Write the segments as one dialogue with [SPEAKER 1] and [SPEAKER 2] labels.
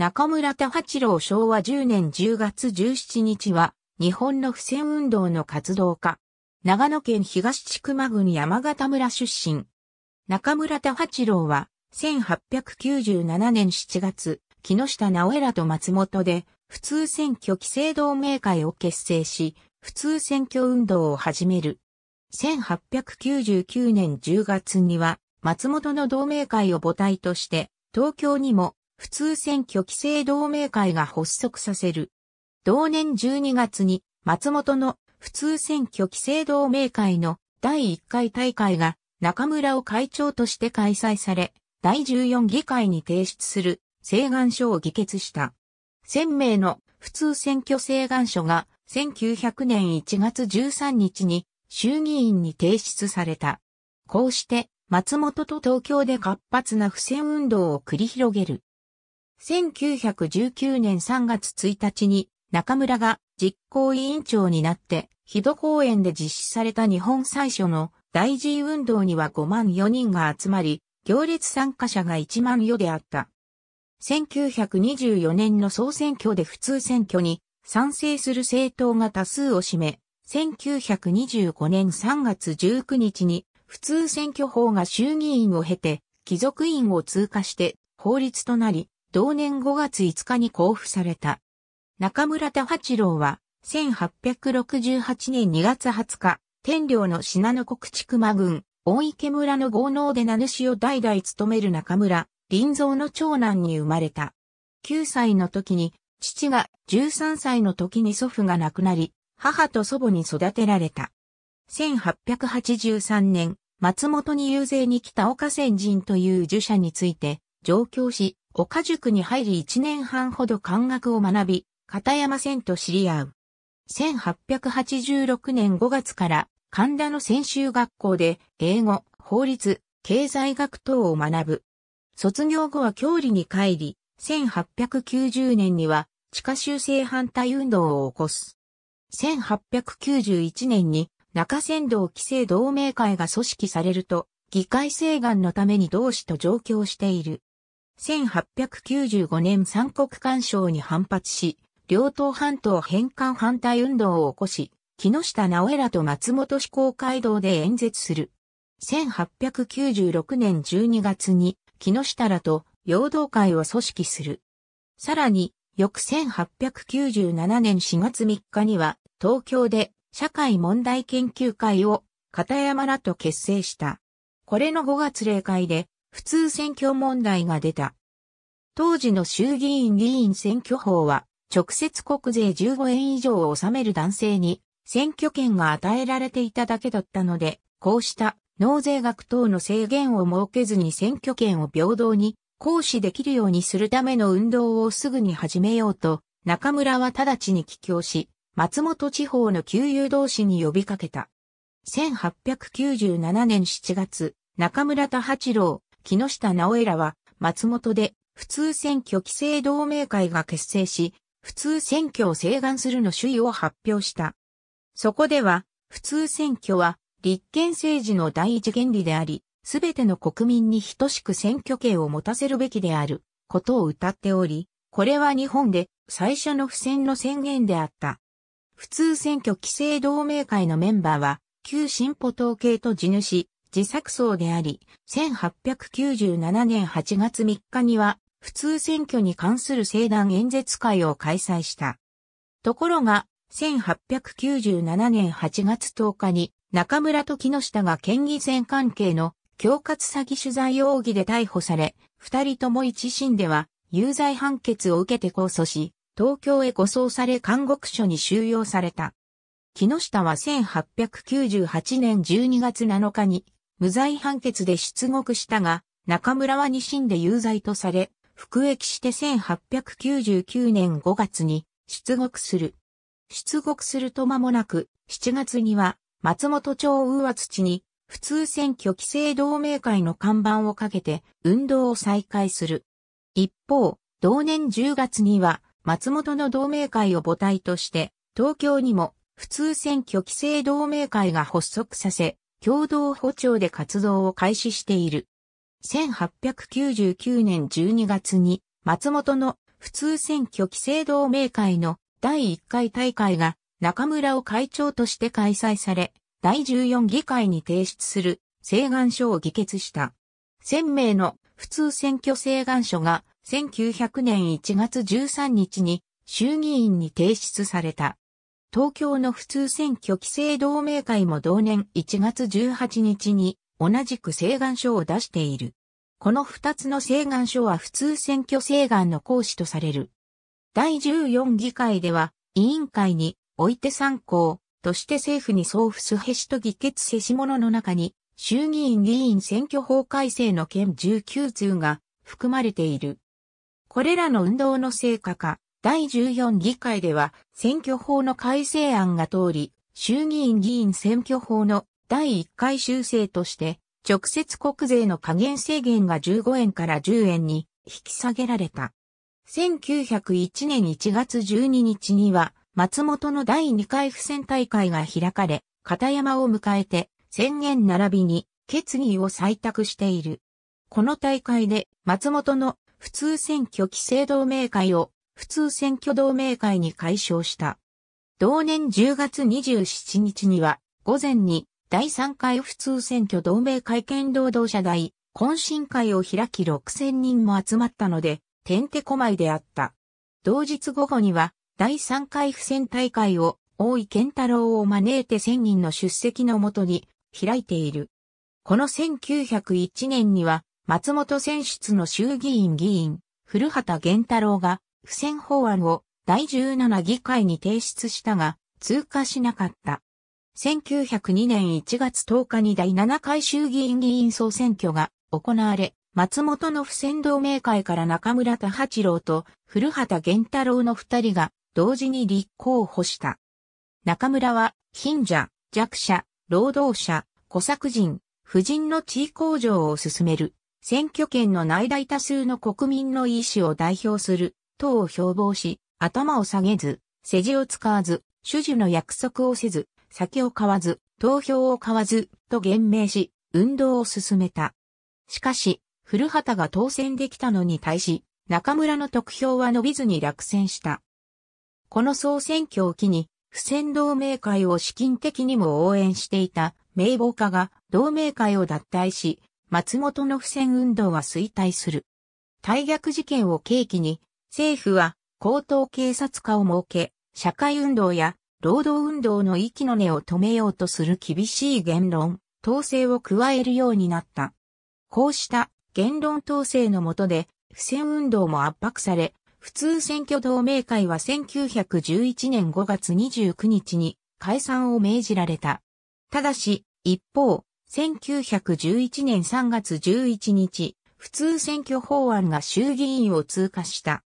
[SPEAKER 1] 中村田八郎昭和10年10月17日は、日本の不戦運動の活動家。長野県東千曲郡山形村出身。中村田八郎は、1897年7月、木下直江らと松本で、普通選挙規制同盟会を結成し、普通選挙運動を始める。1899年10月には、松本の同盟会を母体として、東京にも普通選挙規制同盟会が発足させる。同年12月に松本の普通選挙規制同盟会の第1回大会が中村を会長として開催され、第14議会に提出する請願書を議決した。1000名の普通選挙請願書が1900年1月13日に衆議院に提出された。こうして松本と東京で活発な不戦運動を繰り広げる。1919年3月1日に中村が実行委員長になって、日戸公園で実施された日本最初の大事運動には5万4人が集まり、行列参加者が1万4であった。1924年の総選挙で普通選挙に賛成する政党が多数を占め、1925年3月19日に普通選挙法が衆議院を経て、貴族院を通過して法律となり、同年5月5日に交付された。中村田八郎は、1868年2月20日、天領の信濃国畜間郡、大池村の豪農で名主を代々務める中村、林蔵の長男に生まれた。9歳の時に、父が13歳の時に祖父が亡くなり、母と祖母に育てられた。1883年、松本に遊説に来た岡仙人という儒者について、上京し、岡塾に入り1年半ほど漢学を学び、片山線と知り合う。1886年5月から神田の専修学校で英語、法律、経済学等を学ぶ。卒業後は教理に帰り、1890年には地下修正反対運動を起こす。1891年に中山道規制同盟会が組織されると、議会請願のために同志と上京している。1895年三国干渉に反発し、両党半島返還反対運動を起こし、木下直江らと松本志向街道で演説する。1896年12月に木下らと陽動会を組織する。さらに、翌1897年4月3日には、東京で社会問題研究会を片山らと結成した。これの5月例会で、普通選挙問題が出た。当時の衆議院議員選挙法は、直接国税15円以上を納める男性に選挙権が与えられていただけだったので、こうした納税額等の制限を設けずに選挙権を平等に行使できるようにするための運動をすぐに始めようと、中村は直ちに帰郷し、松本地方の旧友同士に呼びかけた。1897年7月、中村田八郎、木下直江らは、松本で、普通選挙規制同盟会が結成し、普通選挙を請願するの主意を発表した。そこでは、普通選挙は、立憲政治の第一原理であり、すべての国民に等しく選挙権を持たせるべきである、ことを謳っており、これは日本で最初の不戦の宣言であった。普通選挙規制同盟会のメンバーは、旧進歩統計と地主、自作層であり、1897年8月3日には、普通選挙に関する聖壇演説会を開催した。ところが、1897年8月10日に、中村と木下が県議選関係の恐喝詐欺取材容疑で逮捕され、二人とも一審では有罪判決を受けて控訴し、東京へ護送され監獄所に収容された。木下は1898年12月7日に無罪判決で出獄したが、中村は二審で有罪とされ、服役して1899年5月に出獄する。出獄すると間もなく、7月には松本町ウー土に普通選挙規制同盟会の看板をかけて運動を再開する。一方、同年10月には松本の同盟会を母体として東京にも普通選挙規制同盟会が発足させ、共同歩調で活動を開始している。1899年12月に松本の普通選挙規制同盟会の第1回大会が中村を会長として開催され、第14議会に提出する請願書を議決した。1000名の普通選挙請願書が1900年1月13日に衆議院に提出された。東京の普通選挙規制同盟会も同年1月18日に同じく請願書を出している。この二つの請願書は普通選挙請願の行使とされる。第14議会では委員会において参考として政府に送付すへしと議決せし者の中に衆議院議員選挙法改正の件19通が含まれている。これらの運動の成果か、第14議会では選挙法の改正案が通り、衆議院議員選挙法の第1回修正として、直接国税の加減制限が15円から10円に引き下げられた。1901年1月12日には、松本の第2回付選大会が開かれ、片山を迎えて宣言並びに決議を採択している。この大会で松本の普通選挙規制同盟会を普通選挙同盟会に解消した。同年10月27日には、午前に第3回普通選挙同盟会見労働者大懇親会を開き6000人も集まったので、てんてこまいであった。同日午後には、第3回不戦大会を、大井健太郎を招いて1000人の出席のもとに、開いている。この1901年には、松本選出の衆議院議員、古畑源太郎が、不戦法案を第17議会に提出したが、通過しなかった。1902年1月10日に第7回衆議院議員総選挙が行われ、松本の不戦同盟会から中村田八郎と古畑源太郎の二人が同時に立候補した。中村は貧者、弱者、労働者、小作人、婦人の地位向上を進める、選挙権の内大多数の国民の意思を代表する等を標榜し、頭を下げず、世辞を使わず、主事の約束をせず、酒を買わず、投票を買わず、と言明し、運動を進めた。しかし、古畑が当選できたのに対し、中村の得票は伸びずに落選した。この総選挙を機に、不戦同盟会を資金的にも応援していた名簿家が同盟会を脱退し、松本の不戦運動は衰退する。大逆事件を契機に、政府は高等警察課を設け、社会運動や労働運動の息の根を止めようとする厳しい言論、統制を加えるようになった。こうした言論統制の下で、不戦運動も圧迫され、普通選挙同盟会は1911年5月29日に解散を命じられた。ただし、一方、1911年3月11日、普通選挙法案が衆議院を通過した。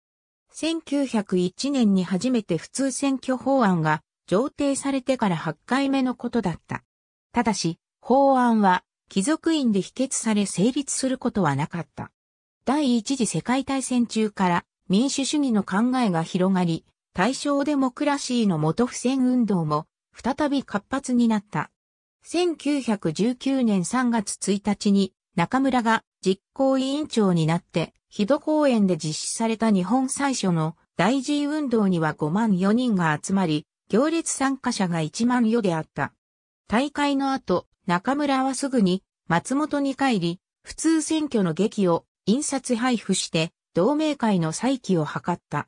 [SPEAKER 1] 1901年に初めて普通選挙法案が上呈されてから8回目のことだった。ただし、法案は貴族院で否決され成立することはなかった。第一次世界大戦中から民主主義の考えが広がり、大正デモクラシーの元不戦運動も再び活発になった。1919年3月1日に中村が実行委員長になって、日戸公園で実施された日本最初の大事運動には5万4人が集まり、行列参加者が1万4であった。大会の後、中村はすぐに松本に帰り、普通選挙の劇を印刷配布して同盟会の再起を図った。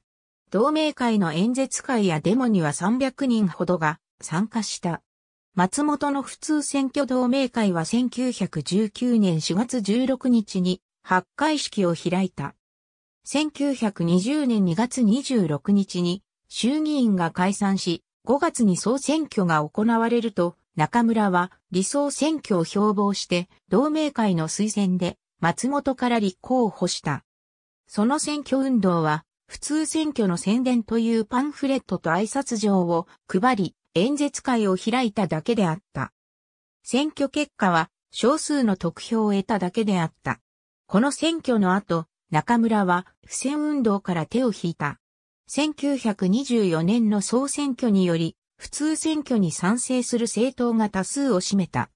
[SPEAKER 1] 同盟会の演説会やデモには300人ほどが参加した。松本の普通選挙同盟会は1919年4月16日に発会式を開いた。1920年2月26日に衆議院が解散し、5月に総選挙が行われると、中村は理想選挙を標榜して同盟会の推薦で松本から立候補した。その選挙運動は普通選挙の宣伝というパンフレットと挨拶状を配り、演説会を開いただけであった。選挙結果は少数の得票を得ただけであった。この選挙の後、中村は不戦運動から手を引いた。1924年の総選挙により、普通選挙に賛成する政党が多数を占めた。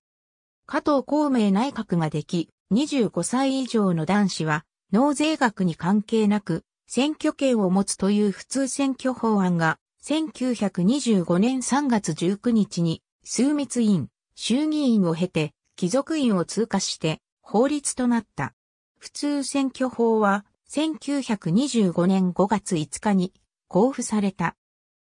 [SPEAKER 1] 加藤孔明内閣ができ、25歳以上の男子は、納税額に関係なく、選挙権を持つという普通選挙法案が1925年3月19日に、枢密院、衆議院を経て、貴族院を通過して、法律となった。普通選挙法は、1925年5月5日に、交付された。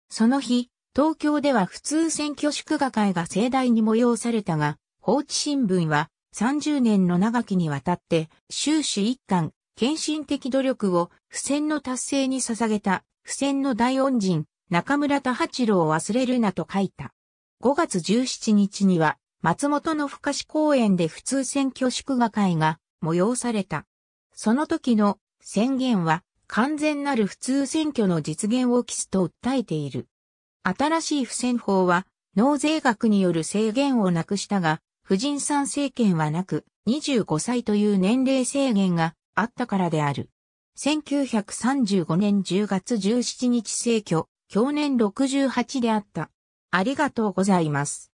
[SPEAKER 1] その日、東京では普通選挙祝賀会が盛大に催されたが、放置新聞は30年の長きにわたって終始一貫、献身的努力を付箋の達成に捧げた付箋の大恩人、中村田八郎を忘れるなと書いた。5月17日には、松本の深市公園で普通選挙祝賀会が催された。その時の宣言は、完全なる普通選挙の実現を期すと訴えている。新しい不選法は、納税額による制限をなくしたが、婦人参政権はなく、25歳という年齢制限があったからである。1935年10月17日政挙、去年68であった。ありがとうございます。